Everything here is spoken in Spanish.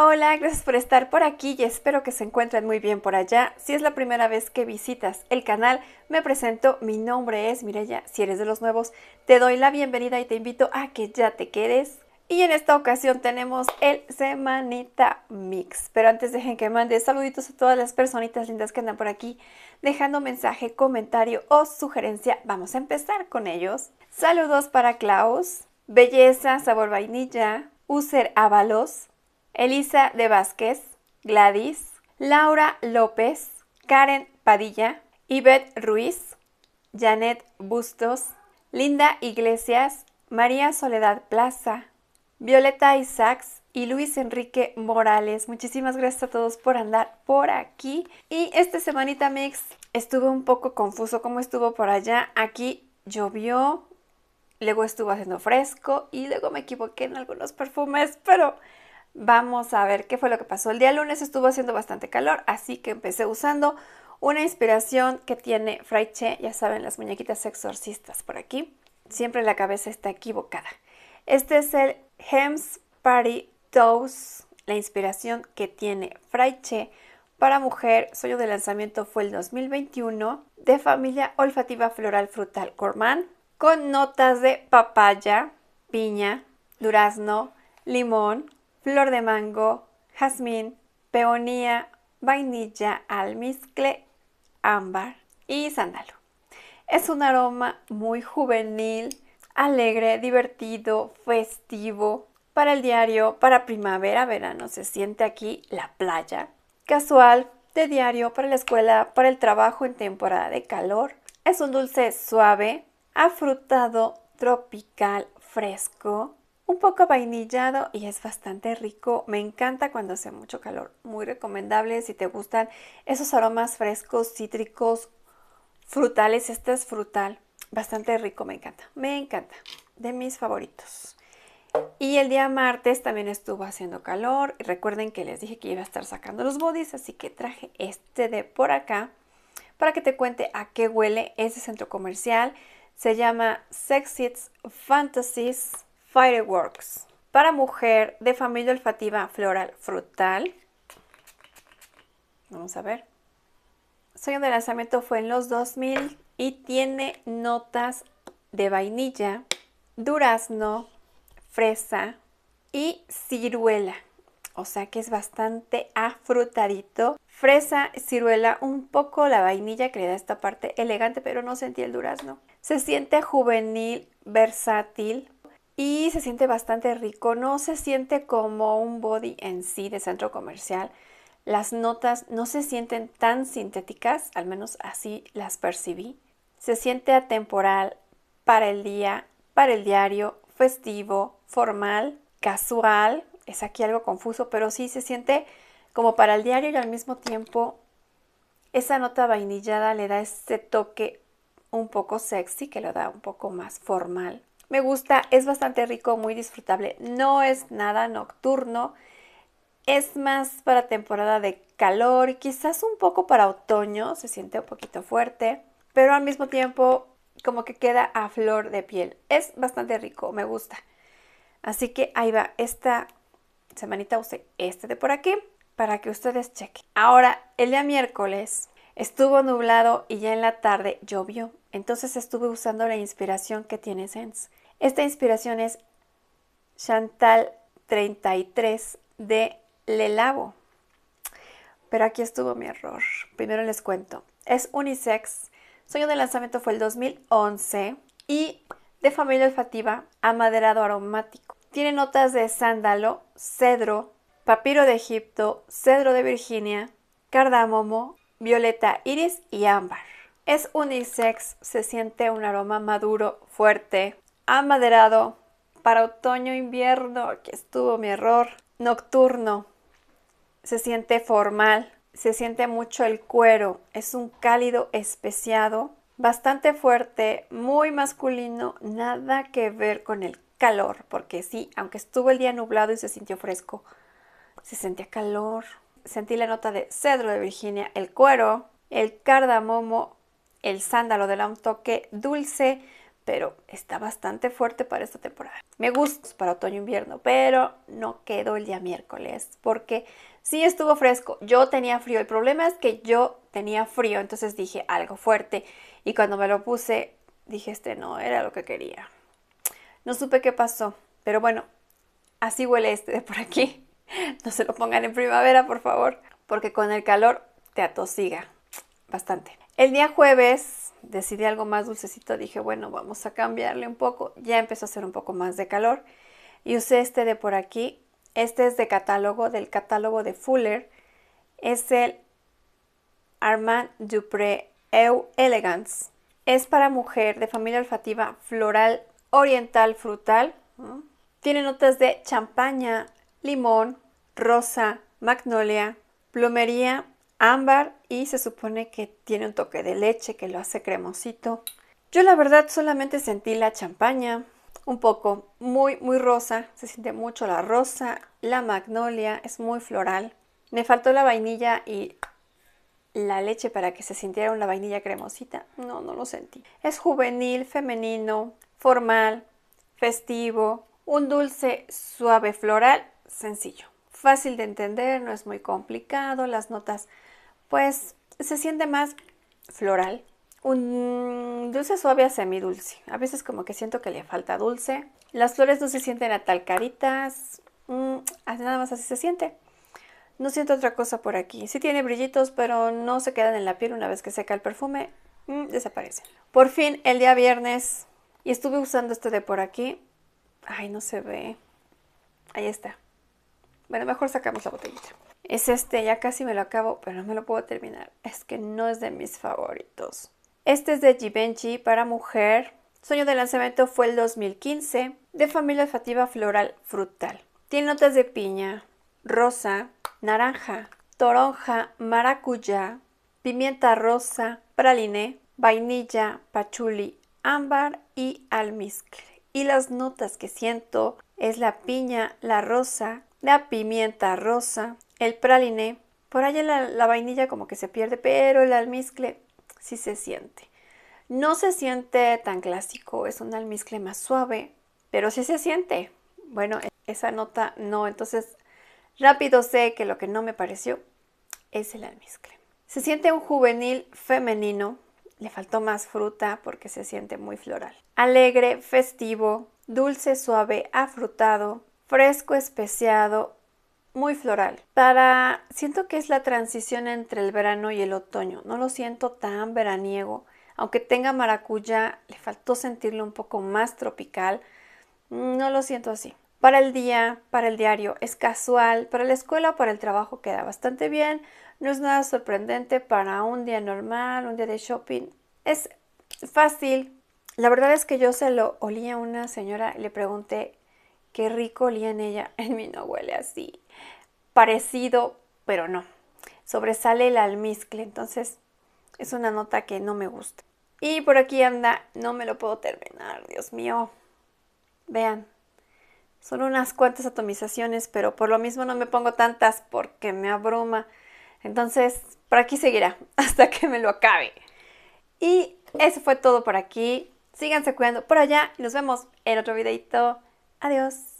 Hola, gracias por estar por aquí y espero que se encuentren muy bien por allá. Si es la primera vez que visitas el canal, me presento, mi nombre es Mireya, si eres de los nuevos, te doy la bienvenida y te invito a que ya te quedes. Y en esta ocasión tenemos el Semanita Mix, pero antes dejen que mande saluditos a todas las personitas lindas que andan por aquí, dejando mensaje, comentario o sugerencia. Vamos a empezar con ellos. Saludos para Klaus, Belleza, Sabor Vainilla, User Avalos. Elisa de Vázquez, Gladys, Laura López, Karen Padilla, Yvette Ruiz, Janet Bustos, Linda Iglesias, María Soledad Plaza, Violeta Isaacs y Luis Enrique Morales. Muchísimas gracias a todos por andar por aquí. Y este semanita mix estuvo un poco confuso como estuvo por allá. Aquí llovió, luego estuvo haciendo fresco y luego me equivoqué en algunos perfumes, pero Vamos a ver qué fue lo que pasó. El día lunes estuvo haciendo bastante calor, así que empecé usando una inspiración que tiene Fray ya saben, las muñequitas exorcistas por aquí. Siempre la cabeza está equivocada. Este es el Hems Party Toast. la inspiración que tiene Fray para mujer. Sueño de lanzamiento fue el 2021 de familia olfativa floral frutal Corman, con notas de papaya, piña, durazno, limón, flor de mango, jazmín, peonía, vainilla, almizcle, ámbar y sándalo. Es un aroma muy juvenil, alegre, divertido, festivo. Para el diario, para primavera, verano, se siente aquí la playa. Casual, de diario, para la escuela, para el trabajo en temporada de calor. Es un dulce suave, afrutado, tropical, fresco, un poco vainillado y es bastante rico. Me encanta cuando hace mucho calor. Muy recomendable si te gustan esos aromas frescos, cítricos, frutales. Este es frutal. Bastante rico, me encanta. Me encanta. De mis favoritos. Y el día martes también estuvo haciendo calor. Recuerden que les dije que iba a estar sacando los bodys, así que traje este de por acá para que te cuente a qué huele ese centro comercial. Se llama Sexits Fantasies Fireworks para mujer de familia olfativa floral frutal. Vamos a ver. Su de lanzamiento fue en los 2000 y tiene notas de vainilla, durazno, fresa y ciruela. O sea que es bastante afrutadito. Fresa, ciruela, un poco la vainilla que le da esta parte elegante, pero no sentí el durazno. Se siente juvenil, versátil, y se siente bastante rico, no se siente como un body en sí de centro comercial. Las notas no se sienten tan sintéticas, al menos así las percibí. Se siente atemporal para el día, para el diario, festivo, formal, casual. Es aquí algo confuso, pero sí se siente como para el diario y al mismo tiempo esa nota vainillada le da ese toque un poco sexy que lo da un poco más formal me gusta, es bastante rico, muy disfrutable. No es nada nocturno. Es más para temporada de calor, quizás un poco para otoño, se siente un poquito fuerte, pero al mismo tiempo como que queda a flor de piel. Es bastante rico, me gusta. Así que ahí va, esta semanita usé este de por aquí para que ustedes chequen. Ahora, el día miércoles estuvo nublado y ya en la tarde llovió. Entonces estuve usando la inspiración que tiene Sense. Esta inspiración es Chantal 33 de Lelabo. Pero aquí estuvo mi error. Primero les cuento. Es unisex. Su de lanzamiento fue el 2011 y de familia olfativa amaderado aromático. Tiene notas de sándalo, cedro, papiro de Egipto, cedro de Virginia, cardamomo, violeta iris y ámbar. Es unisex, se siente un aroma maduro, fuerte, amaderado para otoño-invierno, que estuvo mi error, nocturno, se siente formal, se siente mucho el cuero, es un cálido especiado, bastante fuerte, muy masculino, nada que ver con el calor, porque sí, aunque estuvo el día nublado y se sintió fresco, se sentía calor. Sentí la nota de cedro de Virginia, el cuero, el cardamomo, el sándalo, de la un toque dulce, pero está bastante fuerte para esta temporada. Me gusta para otoño-invierno, pero no quedó el día miércoles porque sí estuvo fresco. Yo tenía frío. El problema es que yo tenía frío, entonces dije algo fuerte. Y cuando me lo puse, dije este no era lo que quería. No supe qué pasó, pero bueno, así huele este de por aquí. No se lo pongan en primavera, por favor, porque con el calor te atosiga bastante. El día jueves decidí algo más dulcecito, dije, bueno, vamos a cambiarle un poco. Ya empezó a hacer un poco más de calor. Y usé este de por aquí. Este es de catálogo, del catálogo de Fuller. Es el Armand Dupré Eau Elegance. Es para mujer de familia olfativa floral oriental frutal. Tiene notas de champaña, limón, rosa, magnolia, plumería ámbar y se supone que tiene un toque de leche que lo hace cremosito. Yo la verdad solamente sentí la champaña, un poco muy muy rosa, se siente mucho la rosa, la magnolia es muy floral. Me faltó la vainilla y la leche para que se sintiera una vainilla cremosita. No, no lo sentí. Es juvenil, femenino, formal, festivo, un dulce suave floral, sencillo. Fácil de entender, no es muy complicado, las notas pues se siente más floral, un dulce suave a semidulce. A veces como que siento que le falta dulce. Las flores no se sienten atalcaritas. mm, ah, nada más así se siente. No siento otra cosa por aquí. Sí tiene brillitos, pero no se quedan en la piel una vez que seca el perfume. Mm, desaparecen. Por fin, el día viernes, y estuve usando este de por aquí. Ay, no se ve. Ahí está. Bueno, mejor sacamos la botellita. Es este, ya casi me lo acabo, pero no me lo puedo terminar. Es que no es de mis favoritos. Este es de Givenchy para mujer. Sueño de lanzamiento fue el 2015, de familia olfativa floral frutal. Tiene notas de piña, rosa, naranja, toronja, maracuyá, pimienta rosa, praliné, vainilla, pachuli, ámbar y almizcle. Y las notas que siento es la piña, la rosa, la pimienta rosa, el praline, por allá la, la vainilla como que se pierde, pero el almizcle sí se siente. No se siente tan clásico, es un almizcle más suave, pero sí se siente. Bueno, e, esa nota no, entonces rápido sé que lo que no me pareció es el almizcle. Se siente un juvenil femenino, le faltó más fruta porque se siente muy floral. Alegre, festivo, dulce, suave, afrutado, fresco, especiado, muy floral. Para, siento que es la transición entre el verano y el otoño. No lo siento tan veraniego. Aunque tenga maracuyá le faltó sentirlo un poco más tropical. Mm, no lo siento así. Para el día, para el diario, es casual. Para la escuela para el trabajo queda bastante bien. No es nada sorprendente para un día normal, un día de shopping. Es fácil. La verdad es que yo se lo olía a una señora y le pregunté Qué rico olía en ella. En mí no huele así. Parecido, pero no. Sobresale el almizcle, entonces es una nota que no me gusta. Y por aquí anda, no me lo puedo terminar, Dios mío. Vean, son unas cuantas atomizaciones, pero por lo mismo no me pongo tantas porque me abruma. Entonces, por aquí seguirá hasta que me lo acabe. Y eso fue todo por aquí. Síganse cuidando por allá y nos vemos en otro videito. Adiós.